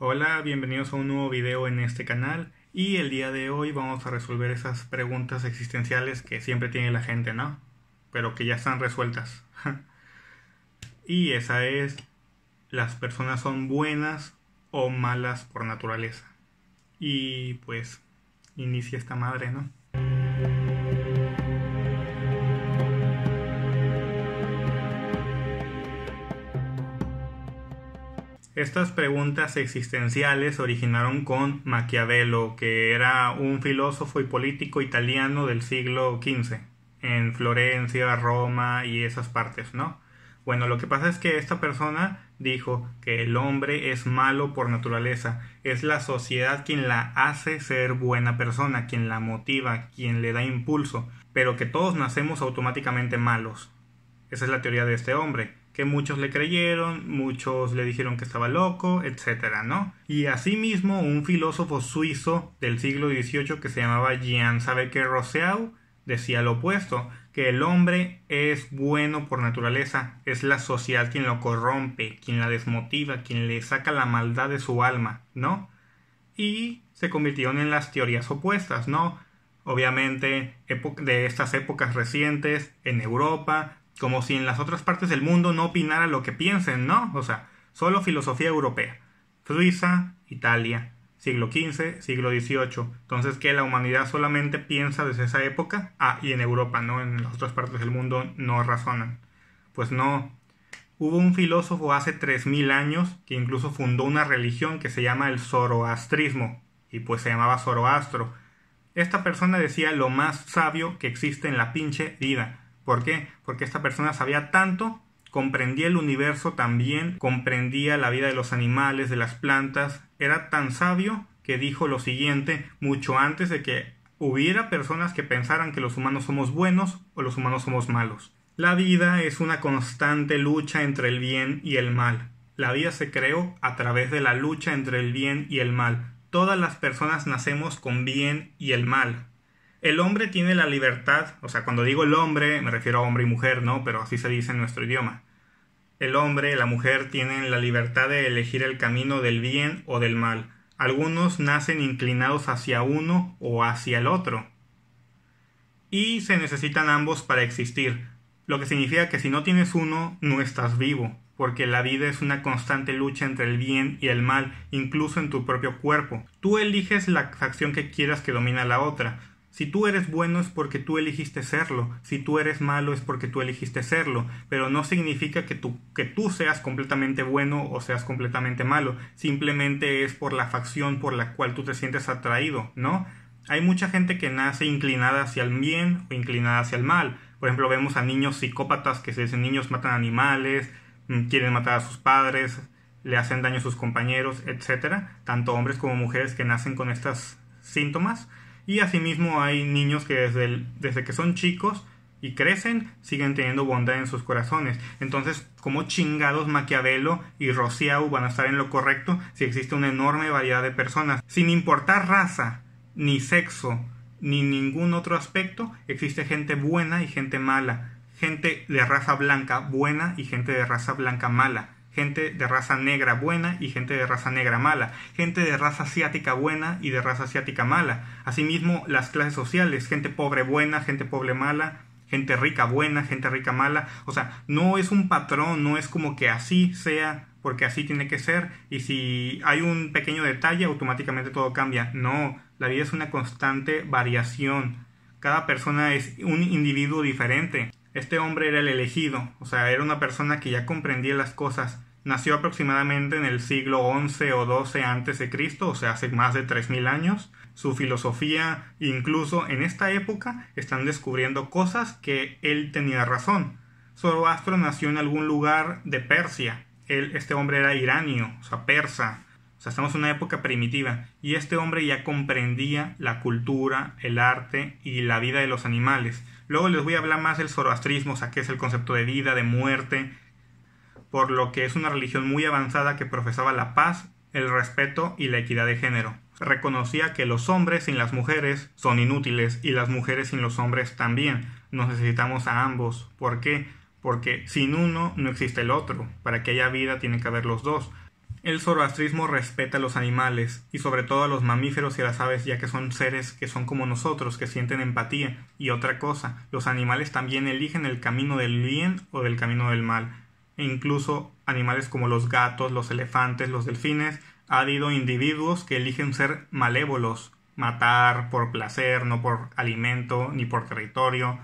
Hola, bienvenidos a un nuevo video en este canal y el día de hoy vamos a resolver esas preguntas existenciales que siempre tiene la gente, ¿no? Pero que ya están resueltas. y esa es, ¿las personas son buenas o malas por naturaleza? Y pues, inicia esta madre, ¿no? Estas preguntas existenciales originaron con Maquiavelo, que era un filósofo y político italiano del siglo XV, en Florencia, Roma y esas partes, ¿no? Bueno, lo que pasa es que esta persona dijo que el hombre es malo por naturaleza, es la sociedad quien la hace ser buena persona, quien la motiva, quien le da impulso, pero que todos nacemos automáticamente malos. Esa es la teoría de este hombre que muchos le creyeron, muchos le dijeron que estaba loco, etcétera, ¿no? Y asimismo un filósofo suizo del siglo XVIII que se llamaba Jean Sabeque Rousseau decía lo opuesto, que el hombre es bueno por naturaleza, es la sociedad quien lo corrompe, quien la desmotiva, quien le saca la maldad de su alma, ¿no? Y se convirtieron en las teorías opuestas, ¿no? Obviamente de estas épocas recientes en Europa, como si en las otras partes del mundo no opinara lo que piensen, ¿no? O sea, solo filosofía europea. Suiza, Italia, siglo XV, siglo XVIII. Entonces, ¿qué? la humanidad solamente piensa desde esa época. Ah, y en Europa, ¿no? En las otras partes del mundo no razonan. Pues no. Hubo un filósofo hace 3.000 años que incluso fundó una religión que se llama el zoroastrismo, y pues se llamaba Zoroastro. Esta persona decía lo más sabio que existe en la pinche vida. ¿Por qué? Porque esta persona sabía tanto, comprendía el universo también, comprendía la vida de los animales, de las plantas, era tan sabio que dijo lo siguiente mucho antes de que hubiera personas que pensaran que los humanos somos buenos o los humanos somos malos. La vida es una constante lucha entre el bien y el mal. La vida se creó a través de la lucha entre el bien y el mal. Todas las personas nacemos con bien y el mal. El hombre tiene la libertad, o sea, cuando digo el hombre, me refiero a hombre y mujer, ¿no? Pero así se dice en nuestro idioma. El hombre, y la mujer tienen la libertad de elegir el camino del bien o del mal. Algunos nacen inclinados hacia uno o hacia el otro. Y se necesitan ambos para existir, lo que significa que si no tienes uno, no estás vivo, porque la vida es una constante lucha entre el bien y el mal, incluso en tu propio cuerpo. Tú eliges la facción que quieras que domina la otra, si tú eres bueno es porque tú elegiste serlo, si tú eres malo es porque tú elegiste serlo, pero no significa que tú, que tú seas completamente bueno o seas completamente malo, simplemente es por la facción por la cual tú te sientes atraído, ¿no? Hay mucha gente que nace inclinada hacia el bien o inclinada hacia el mal. Por ejemplo, vemos a niños psicópatas que se dicen niños matan animales, mm, quieren matar a sus padres, le hacen daño a sus compañeros, etc. Tanto hombres como mujeres que nacen con estos síntomas. Y asimismo hay niños que desde, desde que son chicos y crecen, siguen teniendo bondad en sus corazones. Entonces, como chingados Maquiavelo y rociau van a estar en lo correcto si existe una enorme variedad de personas? Sin importar raza, ni sexo, ni ningún otro aspecto, existe gente buena y gente mala, gente de raza blanca buena y gente de raza blanca mala gente de raza negra buena y gente de raza negra mala, gente de raza asiática buena y de raza asiática mala. Asimismo, las clases sociales, gente pobre buena, gente pobre mala, gente rica buena, gente rica mala. O sea, no es un patrón, no es como que así sea, porque así tiene que ser. Y si hay un pequeño detalle, automáticamente todo cambia. No, la vida es una constante variación. Cada persona es un individuo diferente. Este hombre era el elegido, o sea, era una persona que ya comprendía las cosas nació aproximadamente en el siglo XI o XII a.C., o sea, hace más de 3.000 años. Su filosofía, incluso en esta época, están descubriendo cosas que él tenía razón. Zoroastro nació en algún lugar de Persia. Él, este hombre era iranio, o sea, persa. O sea, estamos en una época primitiva. Y este hombre ya comprendía la cultura, el arte y la vida de los animales. Luego les voy a hablar más del zoroastrismo, o sea, qué es el concepto de vida, de muerte, por lo que es una religión muy avanzada que profesaba la paz, el respeto y la equidad de género. Reconocía que los hombres sin las mujeres son inútiles y las mujeres sin los hombres también. Nos necesitamos a ambos. ¿Por qué? Porque sin uno no existe el otro. Para que haya vida tiene que haber los dos. El zoroastrismo respeta a los animales y sobre todo a los mamíferos y a las aves ya que son seres que son como nosotros, que sienten empatía. Y otra cosa, los animales también eligen el camino del bien o del camino del mal. E incluso animales como los gatos, los elefantes, los delfines. Ha habido individuos que eligen ser malévolos, matar por placer, no por alimento ni por territorio,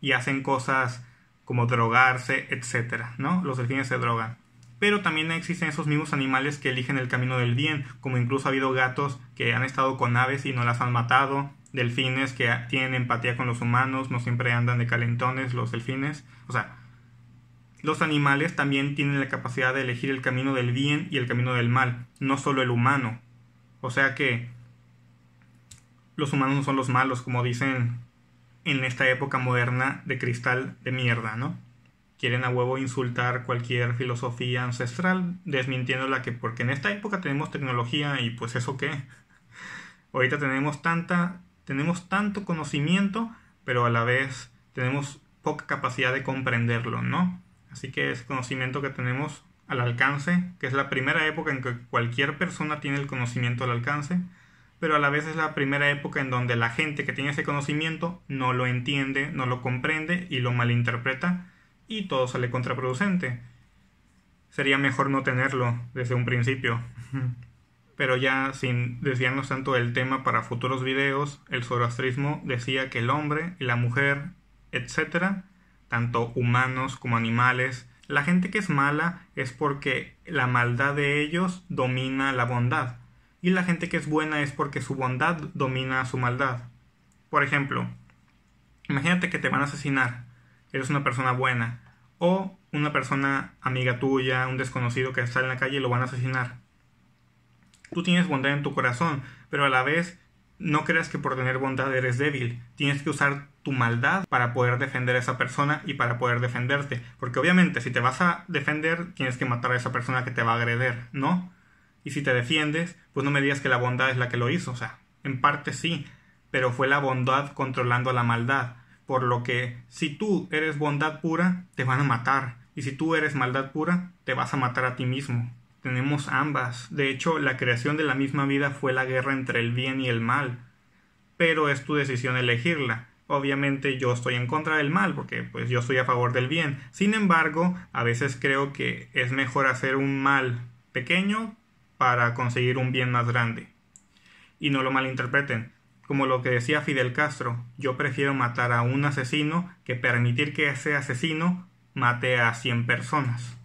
y hacen cosas como drogarse, etc. ¿no? Los delfines se drogan. Pero también existen esos mismos animales que eligen el camino del bien, como incluso ha habido gatos que han estado con aves y no las han matado, delfines que tienen empatía con los humanos, no siempre andan de calentones los delfines, o sea, los animales también tienen la capacidad de elegir el camino del bien y el camino del mal, no solo el humano. O sea que los humanos no son los malos, como dicen en esta época moderna de cristal de mierda, ¿no? Quieren a huevo insultar cualquier filosofía ancestral, desmintiéndola que porque en esta época tenemos tecnología y pues eso qué. Ahorita tenemos tanta, tenemos tanto conocimiento, pero a la vez tenemos poca capacidad de comprenderlo, ¿no? Así que ese conocimiento que tenemos al alcance, que es la primera época en que cualquier persona tiene el conocimiento al alcance, pero a la vez es la primera época en donde la gente que tiene ese conocimiento no lo entiende, no lo comprende y lo malinterpreta y todo sale contraproducente. Sería mejor no tenerlo desde un principio. Pero ya sin desviarnos tanto del tema para futuros videos, el zoroastrismo decía que el hombre y la mujer, etcétera, tanto humanos como animales. La gente que es mala es porque la maldad de ellos domina la bondad. Y la gente que es buena es porque su bondad domina su maldad. Por ejemplo, imagínate que te van a asesinar. Eres una persona buena. O una persona amiga tuya, un desconocido que está en la calle y lo van a asesinar. Tú tienes bondad en tu corazón, pero a la vez no creas que por tener bondad eres débil. Tienes que usar tu maldad para poder defender a esa persona y para poder defenderte. Porque obviamente si te vas a defender, tienes que matar a esa persona que te va a agreder, ¿no? Y si te defiendes, pues no me digas que la bondad es la que lo hizo, o sea, en parte sí, pero fue la bondad controlando la maldad. Por lo que si tú eres bondad pura, te van a matar. Y si tú eres maldad pura, te vas a matar a ti mismo. Tenemos ambas. De hecho, la creación de la misma vida fue la guerra entre el bien y el mal. Pero es tu decisión elegirla obviamente yo estoy en contra del mal, porque pues yo estoy a favor del bien. Sin embargo, a veces creo que es mejor hacer un mal pequeño para conseguir un bien más grande. Y no lo malinterpreten. Como lo que decía Fidel Castro, yo prefiero matar a un asesino que permitir que ese asesino mate a 100 personas.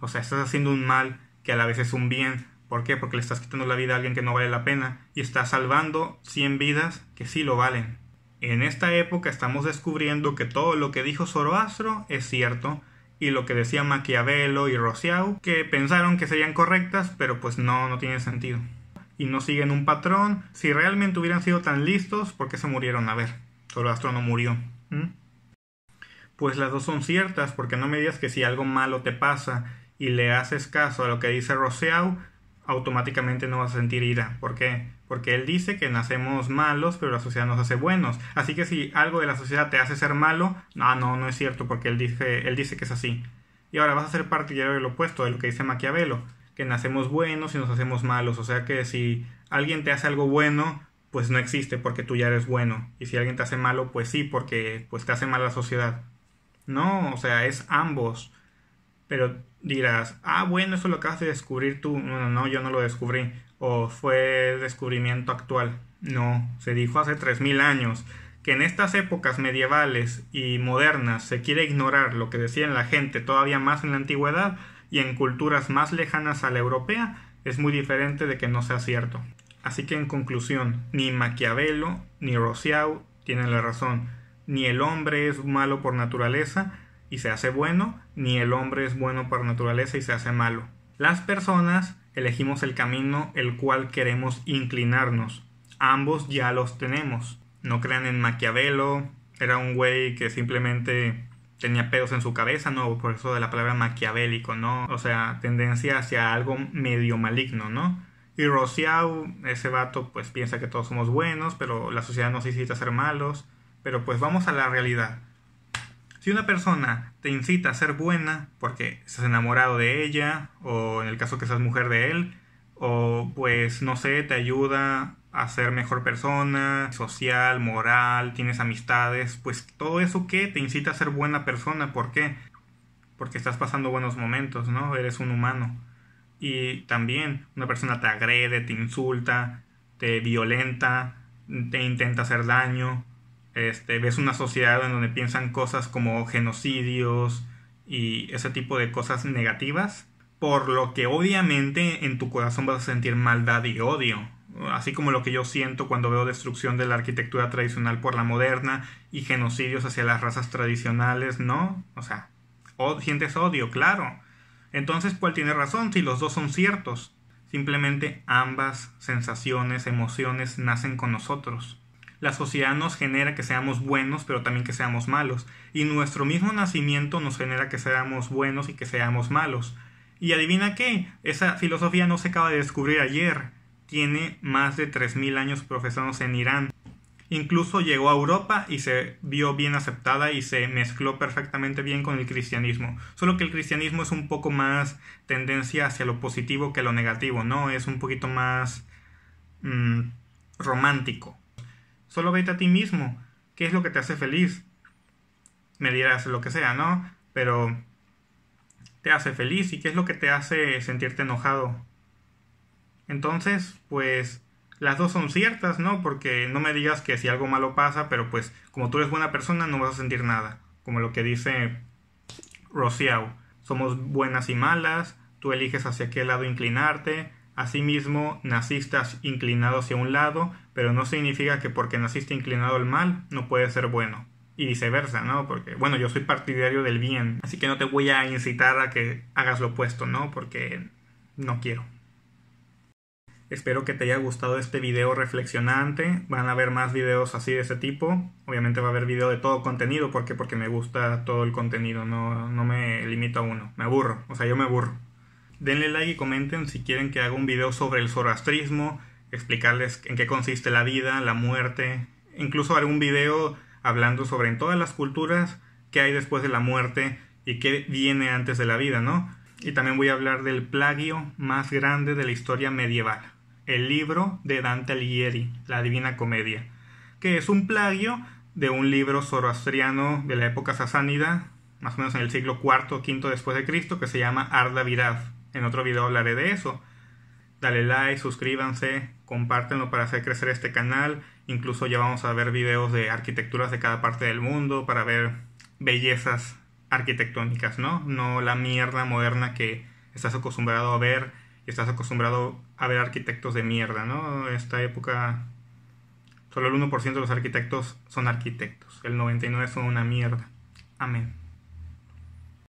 O sea, estás haciendo un mal que a la vez es un bien. ¿Por qué? Porque le estás quitando la vida a alguien que no vale la pena y estás salvando 100 vidas que sí lo valen. En esta época estamos descubriendo que todo lo que dijo Zoroastro es cierto y lo que decía Maquiavelo y Rociau, que pensaron que serían correctas, pero pues no, no tiene sentido. Y no siguen un patrón. Si realmente hubieran sido tan listos, ¿por qué se murieron? A ver, Zoroastro no murió. Pues las dos son ciertas, porque no me digas que si algo malo te pasa y le haces caso a lo que dice Rociao automáticamente no vas a sentir ira. ¿Por qué? Porque él dice que nacemos malos, pero la sociedad nos hace buenos. Así que si algo de la sociedad te hace ser malo, no, no, no es cierto, porque él dice, él dice que es así. Y ahora vas a ser partidario del opuesto de lo que dice Maquiavelo, que nacemos buenos y nos hacemos malos. O sea que si alguien te hace algo bueno, pues no existe porque tú ya eres bueno. Y si alguien te hace malo, pues sí, porque pues te hace mal la sociedad. No, o sea, es ambos. Pero dirás, ah, bueno, eso lo acabas de descubrir tú. No, no, yo no lo descubrí. O fue descubrimiento actual. No, se dijo hace 3.000 años que en estas épocas medievales y modernas se quiere ignorar lo que decían la gente todavía más en la antigüedad y en culturas más lejanas a la europea, es muy diferente de que no sea cierto. Así que en conclusión, ni Maquiavelo ni Rousseau tienen la razón, ni el hombre es malo por naturaleza, y se hace bueno, ni el hombre es bueno por naturaleza y se hace malo. Las personas elegimos el camino el cual queremos inclinarnos. Ambos ya los tenemos. No crean en Maquiavelo, era un güey que simplemente tenía pedos en su cabeza, no, por eso de la palabra maquiavélico, ¿no? O sea, tendencia hacia algo medio maligno, ¿no? Y Rociau, ese vato, pues piensa que todos somos buenos, pero la sociedad nos incita a ser malos. Pero pues vamos a la realidad. Si una persona te incita a ser buena porque estás enamorado de ella, o en el caso que seas mujer de él, o pues no sé, te ayuda a ser mejor persona, social, moral, tienes amistades, pues todo eso que te incita a ser buena persona, ¿por qué? Porque estás pasando buenos momentos, ¿no? Eres un humano. Y también una persona te agrede, te insulta, te violenta, te intenta hacer daño, este, ves una sociedad en donde piensan cosas como genocidios y ese tipo de cosas negativas, por lo que obviamente en tu corazón vas a sentir maldad y odio, así como lo que yo siento cuando veo destrucción de la arquitectura tradicional por la moderna y genocidios hacia las razas tradicionales, ¿no? O sea, sientes odio, claro. Entonces, ¿cuál tiene razón si los dos son ciertos? Simplemente ambas sensaciones, emociones nacen con nosotros. La sociedad nos genera que seamos buenos, pero también que seamos malos. Y nuestro mismo nacimiento nos genera que seamos buenos y que seamos malos. Y adivina qué, esa filosofía no se acaba de descubrir ayer. Tiene más de 3.000 años profesados en Irán. Incluso llegó a Europa y se vio bien aceptada y se mezcló perfectamente bien con el cristianismo. Solo que el cristianismo es un poco más tendencia hacia lo positivo que lo negativo, ¿no? Es un poquito más mm, romántico. Solo vete a ti mismo. ¿Qué es lo que te hace feliz? Me dirás lo que sea, ¿no? Pero te hace feliz y qué es lo que te hace sentirte enojado. Entonces, pues las dos son ciertas, ¿no? Porque no me digas que si algo malo pasa, pero pues como tú eres buena persona no vas a sentir nada. Como lo que dice Rociao, somos buenas y malas, tú eliges hacia qué lado inclinarte, asimismo Nacistas inclinado hacia un lado pero no significa que porque naciste inclinado al mal no puedes ser bueno. Y viceversa, ¿no? Porque, bueno, yo soy partidario del bien, así que no te voy a incitar a que hagas lo opuesto, ¿no? Porque no quiero. Espero que te haya gustado este video reflexionante. Van a haber más videos así de ese tipo. Obviamente va a haber video de todo contenido porque porque me gusta todo el contenido, no, no me limito a uno. Me aburro, o sea, yo me aburro. Denle like y comenten si quieren que haga un video sobre el zoroastrismo, explicarles en qué consiste la vida, la muerte, incluso haré un video hablando sobre en todas las culturas qué hay después de la muerte y qué viene antes de la vida, ¿no? Y también voy a hablar del plagio más grande de la historia medieval, el libro de Dante Alighieri, La Divina Comedia, que es un plagio de un libro zoroastriano de la época sasánida, más o menos en el siglo IV o V después de Cristo, que se llama Arda En otro video hablaré de eso. Dale like, suscríbanse, compártenlo para hacer crecer este canal. Incluso ya vamos a ver videos de arquitecturas de cada parte del mundo para ver bellezas arquitectónicas, ¿no? No la mierda moderna que estás acostumbrado a ver y estás acostumbrado a ver arquitectos de mierda, ¿no? Esta época solo el 1% de los arquitectos son arquitectos, el 99 son una mierda. Amén.